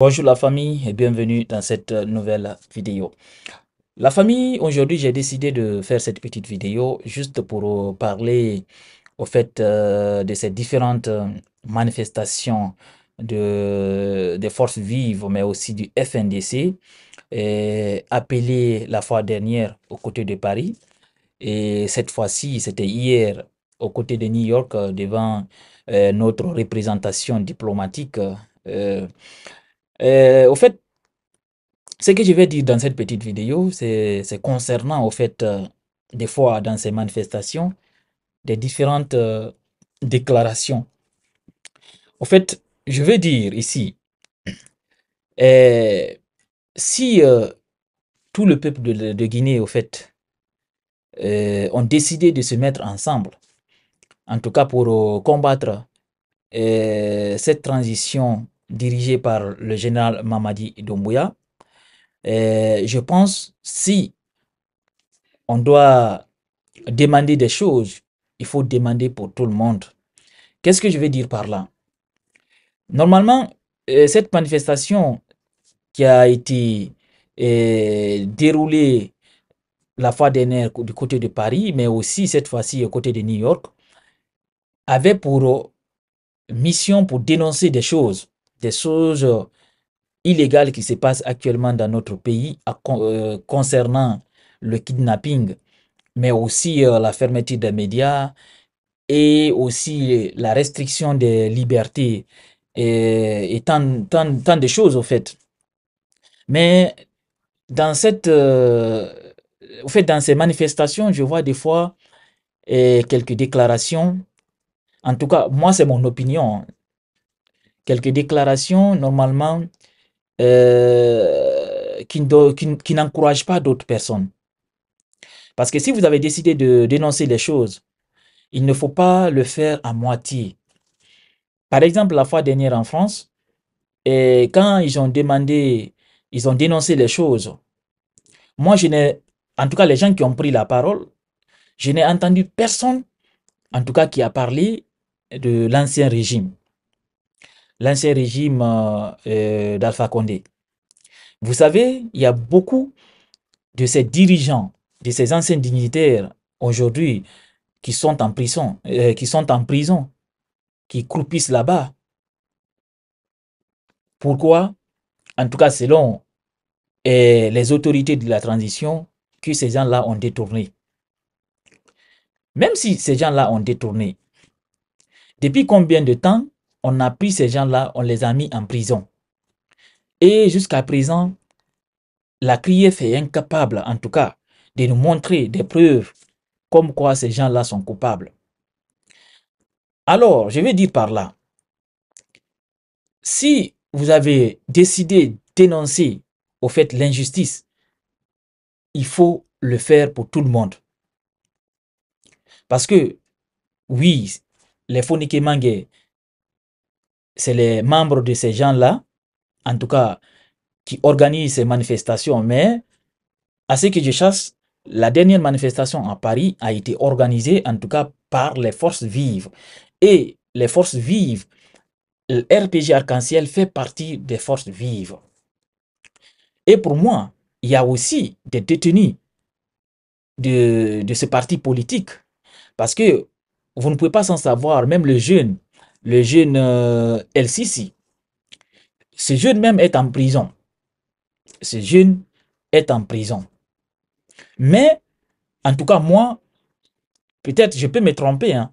Bonjour la famille et bienvenue dans cette euh, nouvelle vidéo. La famille, aujourd'hui j'ai décidé de faire cette petite vidéo juste pour euh, parler au fait euh, de ces différentes manifestations de, des forces vives mais aussi du FNDC appelé la fois dernière aux côtés de Paris et cette fois-ci c'était hier aux côtés de New York devant notre représentation diplomatique euh, au fait, ce que je vais dire dans cette petite vidéo, c'est concernant, au fait, euh, des fois, dans ces manifestations, des différentes euh, déclarations. Au fait, je vais dire ici, si tout le peuple de, Guinée, au fait, ont décidé de se mettre ensemble, en tout cas pour combattre cette transition dirigé par le général Mamadi Doumbouya. je pense si on doit demander des choses, il faut demander pour tout le monde. Qu'est-ce que je veux dire par là Normalement, euh, cette manifestation qui a été euh, déroulée la fois dernière du côté de Paris, mais aussi cette fois-ci au côté de New York, avait pour mission pour dénoncer des choses des choses euh, illégales qui se passent actuellement dans notre pays euh, concernant le kidnapping, mais aussi euh, la fermeture des médias et aussi la restriction des libertés et, tant, de choses au fait. Mais dans cette, au fait, dans ces manifestations, je vois des fois quelques déclarations. En tout cas, moi, c'est mon opinion. Hein quelques déclarations normalement euh, qui, qui, n'encouragent pas d'autres personnes. Parce que si vous avez décidé de dénoncer les choses, il ne faut pas le faire à moitié. Par exemple, la fois dernière en France, quand ils ont demandé, ils ont dénoncé les choses, moi je n'ai, en tout cas les gens qui ont pris la parole, je n'ai entendu personne, en tout cas qui a parlé de l'ancien régime l'ancien régime euh, euh, d'Alpha Condé. Vous savez, il y a beaucoup de ces dirigeants, de ces anciens dignitaires aujourd'hui qui sont en prison, euh, qui sont en prison, qui croupissent là-bas. Pourquoi En tout cas, selon eh, les autorités de la transition, que ces gens-là ont détourné. Même si ces gens-là ont détourné, depuis combien de temps on a pris ces gens-là, on les a mis en prison. Et jusqu'à présent, la CRIEF est incapable, en tout cas, de nous montrer des preuves comme quoi ces gens-là sont coupables. Alors, je vais dire par là, si vous avez décidé d'énoncer au fait l'injustice, il faut le faire pour tout le monde. Parce que, oui, les et Mange, c'est les membres de ces gens-là, en tout cas, qui organisent ces manifestations. Mais à ce que je chasse, la dernière manifestation à Paris a été organisée, en tout cas, par les forces vives. Et les forces vives, le RPG Arc-en-Ciel fait partie des forces vives. Et pour moi, il y a aussi des détenus de, de ce parti politique. Parce que vous ne pouvez pas s'en savoir, même le jeune le jeune euh, El Sisi. Ce jeune même est en prison. Ce jeune est en prison. Mais, en tout cas, moi, peut-être je peux me tromper, hein,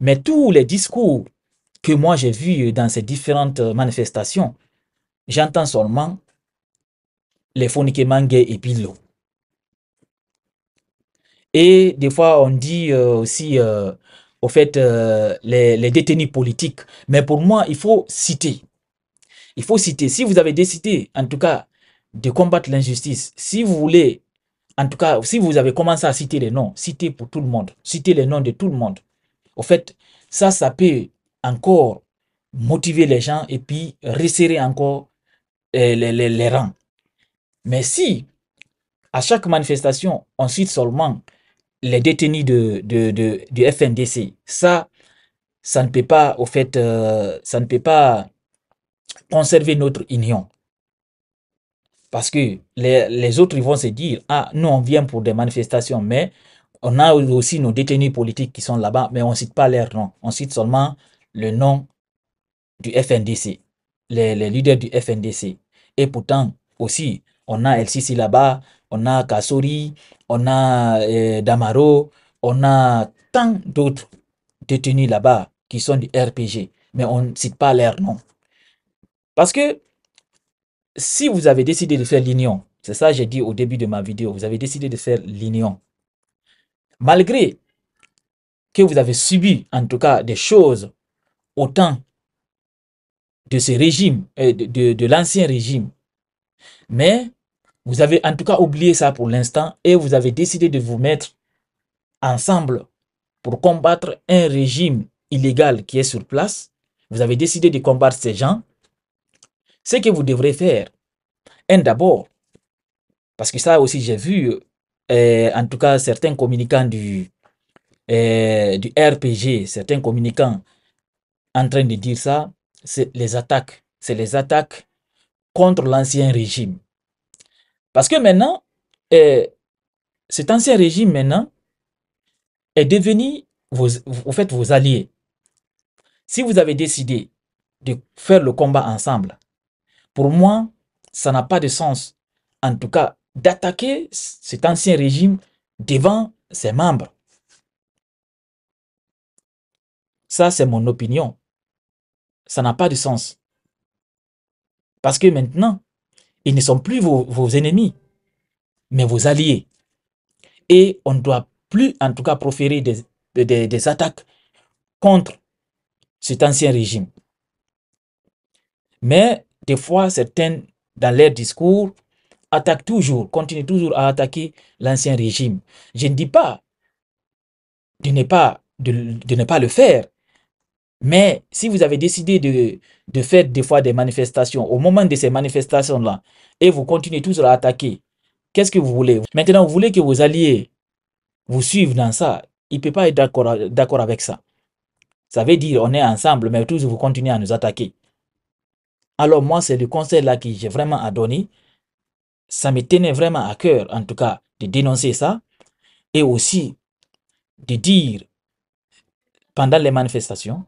mais tous les discours que moi j'ai vus dans ces différentes manifestations, j'entends seulement les mangués et Pilo. Et des fois, on dit euh, aussi euh, au fait, euh, les, détenus politiques. Mais pour moi, il faut citer. Il faut citer. Si vous avez décidé, en tout cas, de combattre l'injustice, si vous voulez, en tout cas, si vous avez commencé à citer les noms, citer pour tout le monde, citer les noms de tout le monde. Au fait, ça, ça peut encore motiver les gens et puis resserrer encore euh, les, les rangs. Mais si à chaque manifestation, on cite seulement les détenus de, de, de, du FNDC. Ça, ça ne peut pas, au fait, euh, ça ne peut pas conserver notre union. Parce que les, les autres, ils vont se dire, ah, nous, on vient pour des manifestations, mais on a aussi nos détenus politiques qui sont là-bas, mais on ne cite pas leur nom. On cite seulement le nom du FNDC, les, les leaders du FNDC. Et pourtant, aussi, on a Sisi là-bas, on a Kassori, on a eh, Damaro, on a tant d'autres détenus là-bas qui sont du RPG, mais on ne cite pas leur nom. Parce que si vous avez décidé de faire l'union, c'est ça que j'ai dit au début de ma vidéo, vous avez décidé de faire l'union, malgré que vous avez subi en tout cas des choses autant de ce régime, euh, de, de l'ancien régime, mais vous avez en tout cas oublié ça pour l'instant et vous avez décidé de vous mettre ensemble pour combattre un régime illégal qui est sur place. Vous avez décidé de combattre ces gens. Ce que vous devrez faire, un d'abord, parce que ça aussi j'ai vu, euh, en tout cas certains communicants du, euh, du RPG, certains communicants en train de dire ça, c'est les attaques. C'est les attaques contre l'ancien régime. Parce que maintenant, euh, cet ancien régime maintenant est devenu, vous faites vos alliés. Si vous avez décidé de faire le combat ensemble, pour moi, ça n'a pas de sens, en tout cas, d'attaquer cet ancien régime devant ses membres. Ça, c'est mon opinion. Ça n'a pas de sens. Parce que maintenant, ils ne sont plus vos, ennemis, mais vos alliés. Et on ne doit plus, en tout cas, proférer des, attaques contre cet ancien régime. Mais des fois, certains, dans leur discours, attaquent toujours, continuent toujours à attaquer l'ancien régime. Je ne dis pas pas, de ne pas le faire, mais si vous avez décidé de, de faire des fois des manifestations, au moment de ces manifestations-là, et vous continuez toujours à attaquer, qu'est-ce que vous voulez Maintenant, vous voulez que vos alliés vous suivent dans ça. Il ne peut pas être d'accord avec ça. Ça veut dire on est ensemble, mais toujours vous continuez à nous attaquer. Alors moi, c'est le conseil-là que j'ai vraiment à donner. Ça me tenait vraiment à cœur, en tout cas, de dénoncer ça. Et aussi de dire, pendant les manifestations,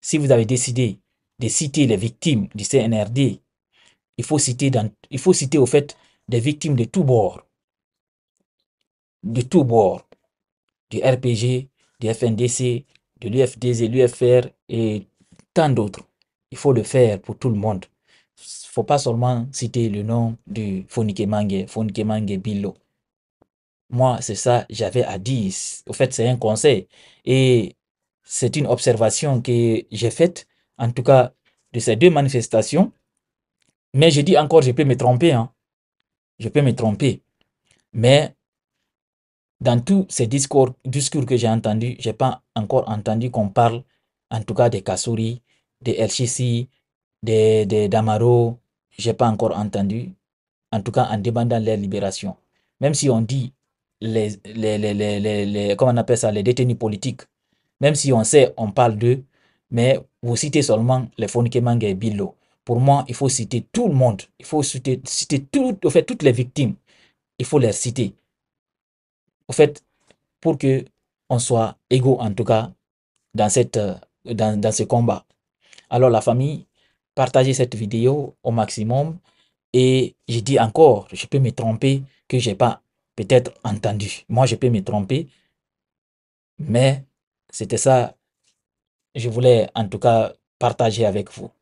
si vous avez décidé de citer les victimes du CNRD, il faut citer, dans, il faut citer au fait des victimes de tous bords. De tous bords. Du RPG, du FNDC, de l'UFDZ, l'UFR et tant d'autres. Il faut le faire pour tout le monde. Il ne faut pas seulement citer le nom de Fonike Mange, Fonike Mange Billo. Moi, c'est ça j'avais à dire. Au fait, c'est un conseil. Et c'est une observation que j'ai faite, en tout cas de ces deux manifestations. Mais je dis encore, je peux me tromper. Hein. Je peux me tromper. Mais dans tous ces discours, discours que j'ai entendus, je n'ai pas encore entendu qu'on parle, en tout cas, des Kassouri, des LCC, des, des Damaro. Je n'ai pas encore entendu, en tout cas, en demandant leur libération. Même si on dit les, les, les, les, les comment on appelle ça, les détenus politiques, même si on sait, on parle d'eux, mais vous citez seulement les Fonikemanga et Bilo. Pour moi, il faut citer tout le monde. Il faut citer, tout, fait, toutes les victimes. Il faut les citer. Au fait, pour que on soit égaux, en tout cas, dans, cette, euh, dans, dans ce combat. Alors, la famille, partagez cette vidéo au maximum. Et je dis encore, je peux me tromper, que je n'ai pas peut-être entendu. Moi, je peux me tromper, mais c'était ça, je voulais en tout cas partager avec vous.